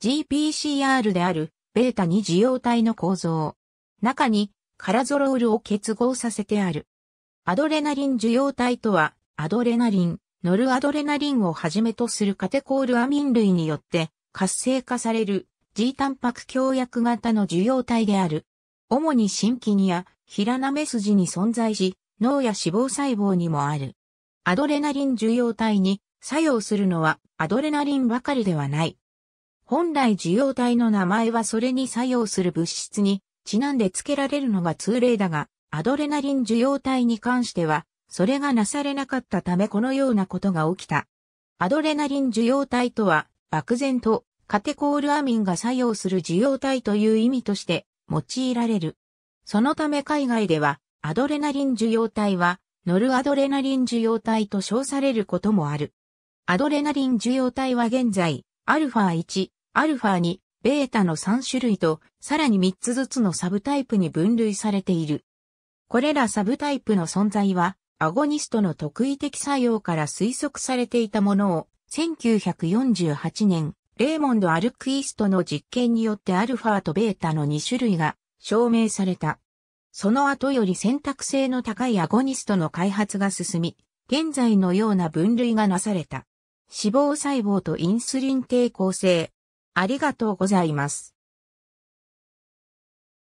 GPCR である、ベータ2受容体の構造。中に、カラゾロールを結合させてある。アドレナリン受容体とは、アドレナリン、ノルアドレナリンをはじめとするカテコールアミン類によって活性化される G タンパク強薬型の受容体である。主に心筋やナなめ筋に存在し、脳や脂肪細胞にもある。アドレナリン受容体に作用するのはアドレナリンばかりではない。本来受容体の名前はそれに作用する物質にちなんで付けられるのが通例だが、アドレナリン受容体に関しては、それがなされなかったためこのようなことが起きた。アドレナリン受容体とは、漠然とカテコールアミンが作用する受容体という意味として用いられる。そのため海外では、アドレナリン受容体は、ノルアドレナリン受容体と称されることもある。アドレナリン受容体は現在、アルファ1、アルファに、ベータの3種類と、さらに3つずつのサブタイプに分類されている。これらサブタイプの存在は、アゴニストの特異的作用から推測されていたものを、1948年、レーモンド・アルクイストの実験によってアルファとベータの2種類が証明された。その後より選択性の高いアゴニストの開発が進み、現在のような分類がなされた。脂肪細胞とインスリン抵抗性、ありがとうございます。